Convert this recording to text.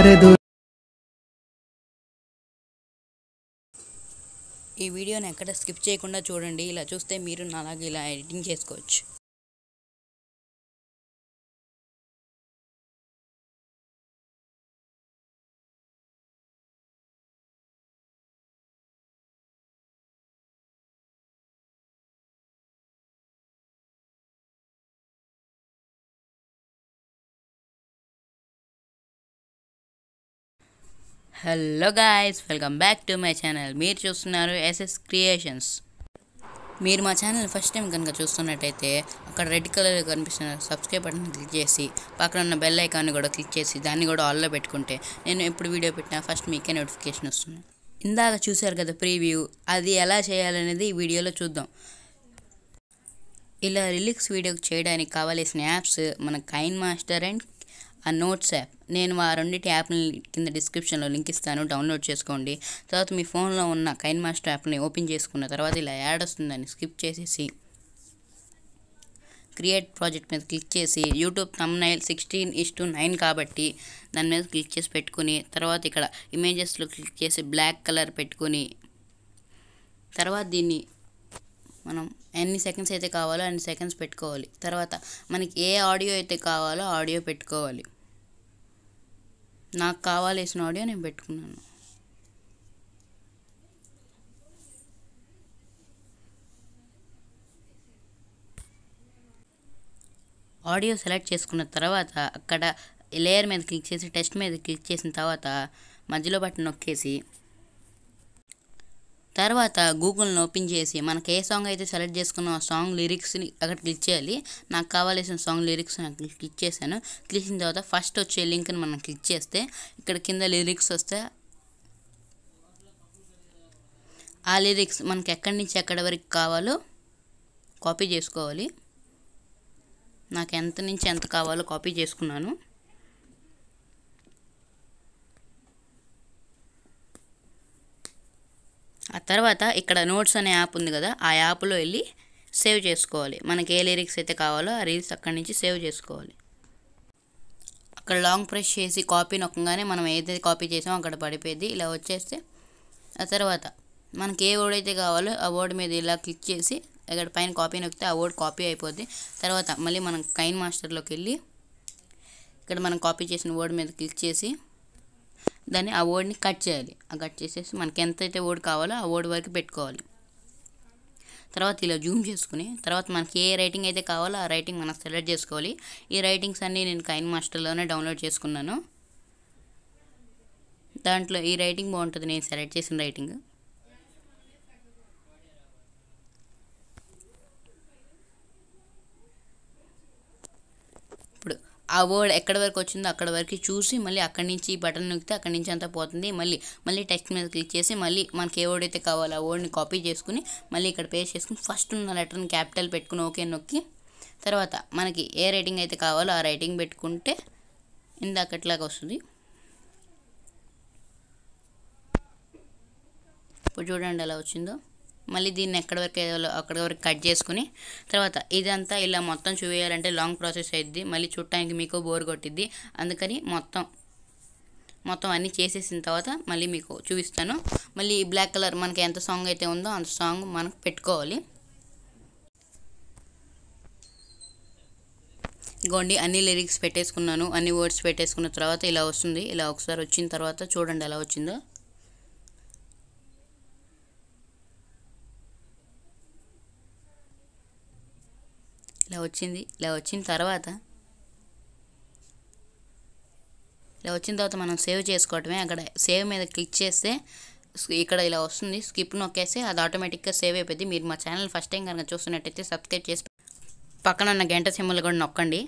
ఈ వీడియోని ఎక్కడ స్కిప్ చేయకుండా చూడండి ఇలా చూస్తే మీరు నాలాగే ఇలా ఎడిటింగ్ చేసుకోవచ్చు hello guys welcome back to my channel మీరు చూస్తున్నారు ఎస్ఎస్ క్రియేషన్స్ మీరు మా ఛానల్ ఫస్ట్ టైం కనుక చూస్తున్నట్టయితే అక్కడ రెడ్ కలర్ కనిపిస్తున్న సబ్స్క్రైబ్ బటన్ క్లిక్ చేసి పక్కన ఉన్న బెల్ ఐకాన్ని కూడా క్లిక్ చేసి దాన్ని కూడా ఆల్లో పెట్టుకుంటే నేను ఎప్పుడు వీడియో పెట్టినా ఫస్ట్ మీకే నోటిఫికేషన్ వస్తుంది ఇందాక చూశారు కదా ప్రీవ్యూ అది ఎలా చేయాలనేది ఈ వీడియోలో చూద్దాం ఇలా రిలిక్స్ వీడియో చేయడానికి కావాల్సిన యాప్స్ మన కైన్ మాస్టర్ అండ్ ఆ నోట్స్ యాప్ నేను ఆ రెండింటి యాప్ని కింద డిస్క్రిప్షన్లో లింక్ ఇస్తాను డౌన్లోడ్ చేసుకోండి తర్వాత మీ ఫోన్లో ఉన్న కైన్ మాస్టర్ యాప్ని ఓపెన్ చేసుకున్న తర్వాత ఇలా యాడ్ వస్తుందని స్కిప్ చేసేసి క్రియేట్ ప్రాజెక్ట్ మీద క్లిక్ చేసి YouTube thumbnail sixteen is to nine కాబట్టి దాని మీద క్లిక్ చేసి పెట్టుకుని తర్వాత ఇక్కడ ఇమేజెస్లో క్లిక్ చేసి బ్లాక్ కలర్ పెట్టుకుని తర్వాత దీన్ని మనం ఎన్ని సెకండ్స్ అయితే కావాలో అన్ని సెకండ్స్ పెట్టుకోవాలి తర్వాత మనకి ఏ ఆడియో అయితే కావాలో ఆడియో పెట్టుకోవాలి నాకు కావాల్సిన ఆడియో నేను పెట్టుకున్నాను ఆడియో సెలెక్ట్ చేసుకున్న తర్వాత అక్కడ లేయర్ మీద క్లిక్ చేసి టెస్ట్ మీద క్లిక్ చేసిన తర్వాత మధ్యలో బటన్ నొక్కేసి తర్వాత గూగుల్ని ఓపెన్ చేసి మనకి ఏ సాంగ్ అయితే సెలెక్ట్ చేసుకున్న ఆ సాంగ్ లిరిక్స్ని అక్కడ క్లిక్ చేయాలి నాకు కావాల్సిన సాంగ్ లిరిక్స్ క్లిక్ చేశాను క్లిక్ చేసిన తర్వాత ఫస్ట్ వచ్చే లింక్ని మనం క్లిక్ చేస్తే ఇక్కడ కింద లిరిక్స్ వస్తే ఆ లిరిక్స్ మనకి ఎక్కడి నుంచి ఎక్కడి వరకు కావాలో కాపీ చేసుకోవాలి నాకు ఎంత నుంచి ఎంత కావాలో కాపీ చేసుకున్నాను తర్వాత ఇక్కడ నోట్స్ అనే యాప్ ఉంది కదా ఆ యాప్లో వెళ్ళి సేవ్ చేసుకోవాలి మనకి ఏ లిరిక్స్ అయితే కావాలో ఆ రీల్స్ అక్కడి నుంచి సేవ్ చేసుకోవాలి అక్కడ లాంగ్ ప్రెస్ చేసి కాపీ నొక్కగానే మనం ఏదైతే కాపీ చేసామో అక్కడ పడిపోయేది ఇలా వచ్చేస్తే ఆ తర్వాత మనకి ఏ వర్డ్ అయితే కావాలో ఆ వర్డ్ మీద ఇలా క్లిక్ చేసి ఇక్కడ పైన కాపీ నొక్కితే ఆ వర్డ్ కాపీ అయిపోద్ది తర్వాత మళ్ళీ మనం కైన్ మాస్టర్లోకి వెళ్ళి ఇక్కడ మనం కాపీ చేసిన వర్డ్ మీద క్లిక్ చేసి దాన్ని ఆ ఓడిని కట్ చేయాలి ఆ కట్ చేసేసి మనకి ఎంతైతే ఓడి కావాలో ఆ ఓడి వరకు పెట్టుకోవాలి తర్వాత ఇలా జూమ్ చేసుకుని తర్వాత మనకి ఏ రైటింగ్ అయితే కావాలో ఆ రైటింగ్ మనం సెలెక్ట్ చేసుకోవాలి ఈ రైటింగ్స్ అన్నీ నేను కైన్ మాస్టర్లోనే డౌన్లోడ్ చేసుకున్నాను దాంట్లో ఈ రైటింగ్ బాగుంటుంది నేను సెలెక్ట్ చేసిన రైటింగ్ ఆ వర్డ్ ఎక్కడ వరకు వచ్చిందో అక్కడ వరకు చూసి మళ్ళీ అక్కడి నుంచి బటన్ నొక్కితే అక్కడి నుంచి అంతా పోతుంది మళ్ళీ మళ్ళీ టెక్స్ట్ మీద క్లిక్ చేసి మళ్ళీ మనకి ఏ వర్డ్ అయితే కావాలో ఆ వర్డ్ని కాపీ చేసుకుని మళ్ళీ ఇక్కడ పేస్ట్ చేసుకుని ఫస్ట్ ఉన్న లెటర్ని క్యాపిటల్ పెట్టుకుని ఓకే నొక్కి తర్వాత మనకి ఏ రైటింగ్ అయితే కావాలో ఆ రైటింగ్ పెట్టుకుంటే ఇందాకట్లాగా వస్తుంది ఇప్పుడు చూడండి ఎలా వచ్చిందో మళ్ళీ దీన్ని ఎక్కడి వరకు అక్కడి వరకు కట్ చేసుకుని తర్వాత ఇదంతా ఇలా మొత్తం చూవేయాలంటే లాంగ్ ప్రాసెస్ అయ్యిద్ది మళ్ళీ చుట్టానికి మీకు బోర్ కొట్టిద్ది అందుకని మొత్తం మొత్తం అన్నీ చేసేసిన తర్వాత మళ్ళీ మీకు చూపిస్తాను మళ్ళీ బ్లాక్ కలర్ మనకి ఎంత సాంగ్ అయితే ఉందో అంత సాంగ్ మనకు పెట్టుకోవాలి గోండి అన్ని లిరిక్స్ పెట్టేసుకున్నాను అన్ని వర్డ్స్ పెట్టేసుకున్న తర్వాత ఇలా వస్తుంది ఇలా ఒకసారి వచ్చిన తర్వాత చూడండి ఎలా వచ్చిందో ఇలా వచ్చింది ఇలా వచ్చిన తర్వాత ఇలా వచ్చిన తర్వాత మనం సేవ్ చేసుకోవటమే అక్కడ సేవ్ మీద క్లిక్ చేస్తే ఇక్కడ ఇలా వస్తుంది స్కిప్ నొక్కేస్తే అది ఆటోమేటిక్గా సేవ్ అయిపోయింది మీరు మా ఛానల్ ఫస్ట్ టైం కనుక చూస్తున్నట్టయితే సబ్స్క్రైబ్ చేసి పక్కన ఉన్న గంట సింబల్ కూడా నొక్కండి